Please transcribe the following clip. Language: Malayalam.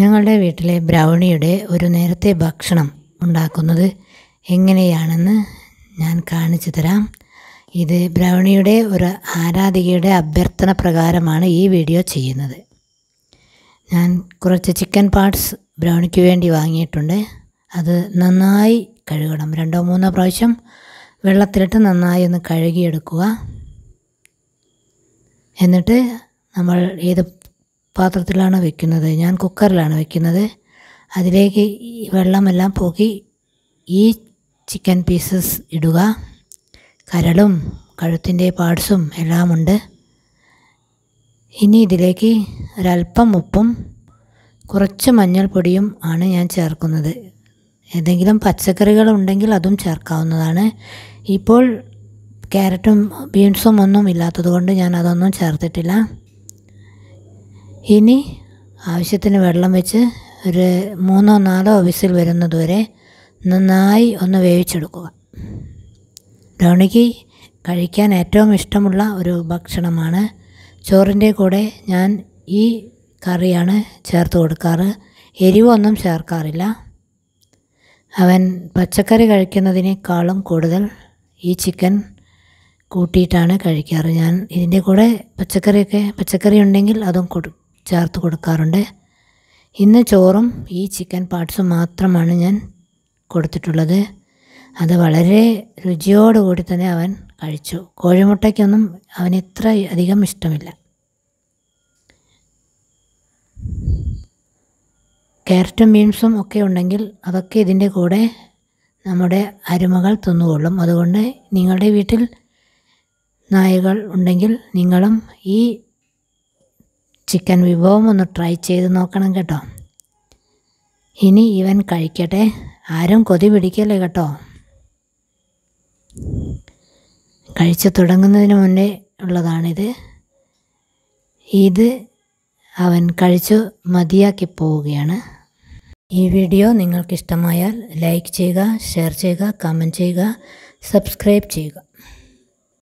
ഞങ്ങളുടെ വീട്ടിലെ ബ്രൗണിയുടെ ഒരു നേരത്തെ ഭക്ഷണം ഉണ്ടാക്കുന്നത് എങ്ങനെയാണെന്ന് ഞാൻ കാണിച്ചു തരാം ഇത് ബ്രൗണിയുടെ ഒരു ആരാധികയുടെ അഭ്യർത്ഥന പ്രകാരമാണ് ഈ വീഡിയോ ചെയ്യുന്നത് ഞാൻ കുറച്ച് ചിക്കൻ പാർട്സ് ബ്രൗണിക്ക് വേണ്ടി വാങ്ങിയിട്ടുണ്ട് അത് നന്നായി കഴുകണം രണ്ടോ മൂന്നോ പ്രാവശ്യം വെള്ളത്തിലിട്ട് നന്നായി ഒന്ന് കഴുകിയെടുക്കുക എന്നിട്ട് നമ്മൾ ഏത് പാത്രത്തിലാണ് വെക്കുന്നത് ഞാൻ കുക്കറിലാണ് വെക്കുന്നത് അതിലേക്ക് വെള്ളമെല്ലാം പോക്കി ഈ ചിക്കൻ പീസസ് ഇടുക കരളും കഴുത്തിൻ്റെ പാർട്സും എല്ലാം ഉണ്ട് ഇനി ഇതിലേക്ക് ഒരല്പം ഉപ്പും കുറച്ച് മഞ്ഞൾപ്പൊടിയും ആണ് ഞാൻ ചേർക്കുന്നത് ഏതെങ്കിലും പച്ചക്കറികൾ ഉണ്ടെങ്കിൽ അതും ചേർക്കാവുന്നതാണ് ഇപ്പോൾ ക്യാരറ്റും ബീൻസും ഒന്നും ഇല്ലാത്തത് കൊണ്ട് ഞാൻ അതൊന്നും ചേർത്തിട്ടില്ല ഇനി ആവശ്യത്തിന് വെള്ളം വെച്ച് ഒരു മൂന്നോ നാലോ വിസിൽ വരുന്നതുവരെ വരെ നന്നായി ഒന്ന് വേവിച്ചെടുക്കുക ധോണിക്ക് കഴിക്കാൻ ഏറ്റവും ഇഷ്ടമുള്ള ഒരു ഭക്ഷണമാണ് ചോറിൻ്റെ കൂടെ ഞാൻ ഈ കറിയാണ് ചേർത്ത് കൊടുക്കാറ് എരിവൊന്നും ചേർക്കാറില്ല അവൻ പച്ചക്കറി കഴിക്കുന്നതിനേക്കാളും കൂടുതൽ ഈ ചിക്കൻ കൂട്ടിയിട്ടാണ് കഴിക്കാറ് ഞാൻ ഇതിൻ്റെ കൂടെ പച്ചക്കറിയൊക്കെ പച്ചക്കറി ഉണ്ടെങ്കിൽ അതും കൊടുക്കും ചേർത്ത് കൊടുക്കാറുണ്ട് ഇന്ന് ചോറും ഈ ചിക്കൻ പാർട്സും മാത്രമാണ് ഞാൻ കൊടുത്തിട്ടുള്ളത് അത് വളരെ രുചിയോടുകൂടി തന്നെ അവൻ കഴിച്ചു കോഴിമുട്ടയ്ക്കൊന്നും അവന് ഇത്ര അധികം ഇഷ്ടമില്ല ക്യാരറ്റും ബീൻസും ഒക്കെ ഉണ്ടെങ്കിൽ അതൊക്കെ ഇതിൻ്റെ കൂടെ നമ്മുടെ അരുമകൾ തിന്നുകൊള്ളും അതുകൊണ്ട് നിങ്ങളുടെ വീട്ടിൽ നായകൾ ഉണ്ടെങ്കിൽ നിങ്ങളും ഈ ചിക്കൻ വിഭവം ഒന്ന് ട്രൈ ചെയ്ത് നോക്കണം കേട്ടോ ഇനി ഇവൻ കഴിക്കട്ടെ ആരും കൊതി പിടിക്കല്ലേ കേട്ടോ കഴിച്ചു തുടങ്ങുന്നതിന് മുന്നേ ഉള്ളതാണിത് ഇത് അവൻ കഴിച്ചു മതിയാക്കി പോവുകയാണ് ഈ വീഡിയോ നിങ്ങൾക്കിഷ്ടമായാൽ ലൈക്ക് ചെയ്യുക ഷെയർ ചെയ്യുക കമൻറ്റ് ചെയ്യുക സബ്സ്ക്രൈബ് ചെയ്യുക